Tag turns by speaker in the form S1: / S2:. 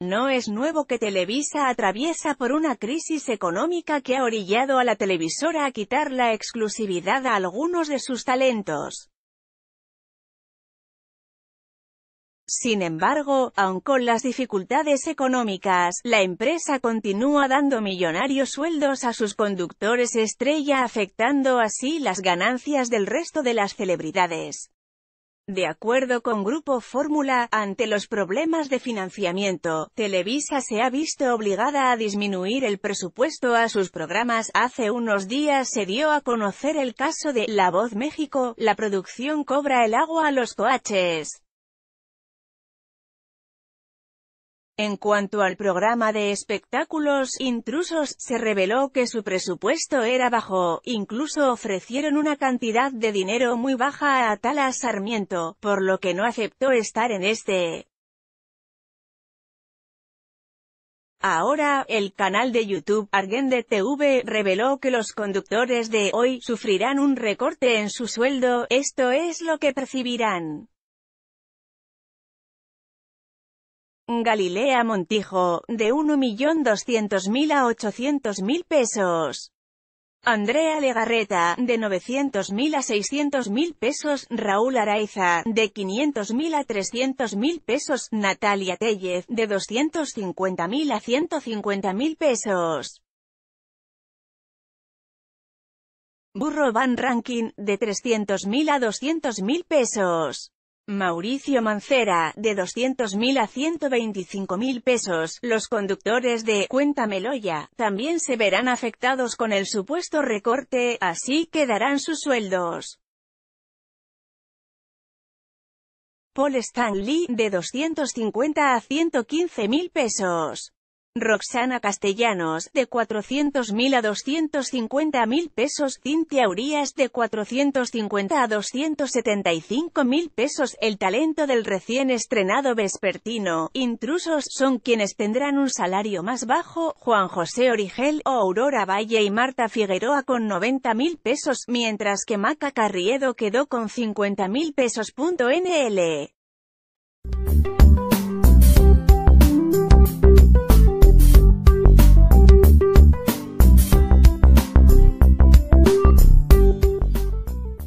S1: No es nuevo que Televisa atraviesa por una crisis económica que ha orillado a la televisora a quitar la exclusividad a algunos de sus talentos. Sin embargo, aun con las dificultades económicas, la empresa continúa dando millonarios sueldos a sus conductores estrella afectando así las ganancias del resto de las celebridades. De acuerdo con Grupo Fórmula, ante los problemas de financiamiento, Televisa se ha visto obligada a disminuir el presupuesto a sus programas. Hace unos días se dio a conocer el caso de La Voz México, la producción cobra el agua a los coaches. En cuanto al programa de espectáculos intrusos, se reveló que su presupuesto era bajo, incluso ofrecieron una cantidad de dinero muy baja a Atala Sarmiento, por lo que no aceptó estar en este. Ahora, el canal de YouTube Argende TV reveló que los conductores de hoy sufrirán un recorte en su sueldo, esto es lo que percibirán. Galilea Montijo, de 1.200.000 a 800.000 pesos. Andrea Legarreta, de 900.000 a 600.000 pesos, Raúl Araiza, de 500.000 a 300.000 pesos, Natalia Tellez, de 250.000 a 150.000 pesos. Burro Van Ranking, de 300.000 a 200.000 pesos. Mauricio Mancera, de 200.000 a 125.000 pesos. Los conductores de cuenta Meloya, también se verán afectados con el supuesto recorte, así quedarán sus sueldos. Paul Stanley, de 250 a 115.000 pesos. Roxana Castellanos, de 400.000 a 250.000 pesos, Cintia Urias, de 450 a 275.000 pesos, el talento del recién estrenado Vespertino, Intrusos, son quienes tendrán un salario más bajo, Juan José Origel, o Aurora Valle y Marta Figueroa con 90.000 pesos, mientras que Maca Carriedo quedó con 50.000 pesos. NL